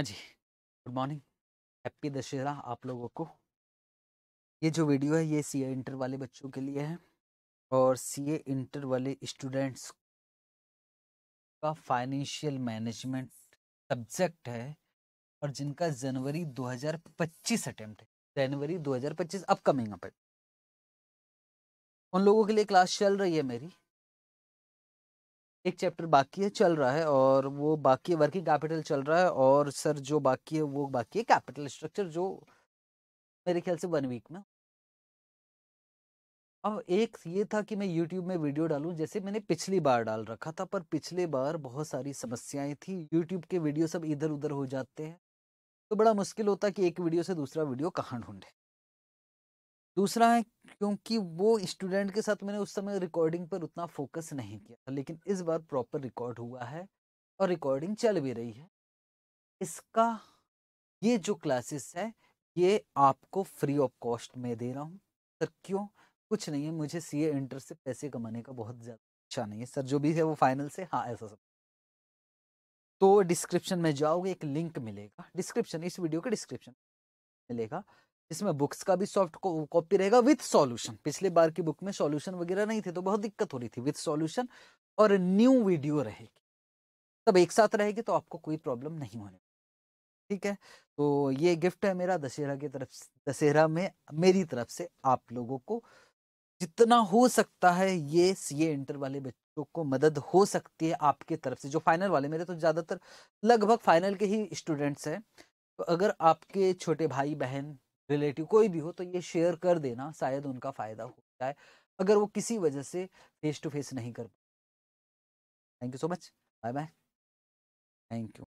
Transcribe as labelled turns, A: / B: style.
A: हाँ जी good morning happy Dussehra आप लोगों को ये जो वीडियो है ये सी इंटर वाले बच्चों के लिए है और सी इंटर वाले स्टूडेंट्स का फाइनेंशियल मैनेजमेंट सब्जेक्ट है और जिनका जनवरी 2025 अटेम्प्ट है जनवरी 2025 अपकमिंग अप उन लोगों के लिए क्लास चल रही है मेरी एक चैप्टर बाकी है चल रहा है और वो बाकी वर्किंग कैपिटल चल रहा है और सर जो बाकी है वो बाकी है कैपिटल स्ट्रक्चर जो मेरे ख्याल से वन वीक में अब एक ये था कि मैं यूट्यूब में वीडियो डालूं जैसे मैंने पिछली बार डाल रखा था पर पिछले बार बहुत सारी समस्याएं थी यूट्यूब के वीडियो सब इधर उधर हो जाते हैं तो बड़ा मुश्किल होता कि एक वीडियो से दूसरा वीडियो कहाँ ढूंढे दूसरा है क्योंकि वो स्टूडेंट के साथ मैंने उस समय रिकॉर्डिंग पर उतना फोकस नहीं किया था लेकिन इस बार प्रॉपर रिकॉर्ड हुआ है और रिकॉर्डिंग चल भी रही है इसका ये जो क्लासेस है ये आपको फ्री ऑफ कॉस्ट में दे रहा हूँ सर क्यों कुछ नहीं है मुझे सी ए इंटर से पैसे कमाने का बहुत ज़्यादा अच्छा नहीं है सर जो भी है वो फाइनल से हाँ ऐसा सब तो डिस्क्रिप्शन में जाओगे एक लिंक मिलेगा डिस्क्रिप्शन इस वीडियो के डिस्क्रिप्शन मिलेगा इसमें बुक्स का भी सॉफ्ट कॉपी रहेगा विथ सॉल्यूशन पिछले बार की बुक में सॉल्यूशन वगैरह नहीं थे तो बहुत दिक्कत हो रही थी विथ सॉल्यूशन और न्यू वीडियो रहेगी सब एक साथ रहेगी तो आपको कोई प्रॉब्लम नहीं होने ठीक है तो ये गिफ्ट है मेरा दशहरा की तरफ दशहरा में मेरी तरफ से आप लोगों को जितना हो सकता है ये सीए इंटर वाले बच्चों को मदद हो सकती है आपके तरफ से जो फाइनल वाले मेरे तो ज़्यादातर लगभग फाइनल के ही स्टूडेंट्स हैं तो अगर आपके छोटे भाई बहन रिलेटिव कोई भी हो तो ये शेयर कर देना शायद उनका फ़ायदा हो जाए अगर वो किसी वजह से फेस टू फेस नहीं कर पाए thank you so much bye bye thank you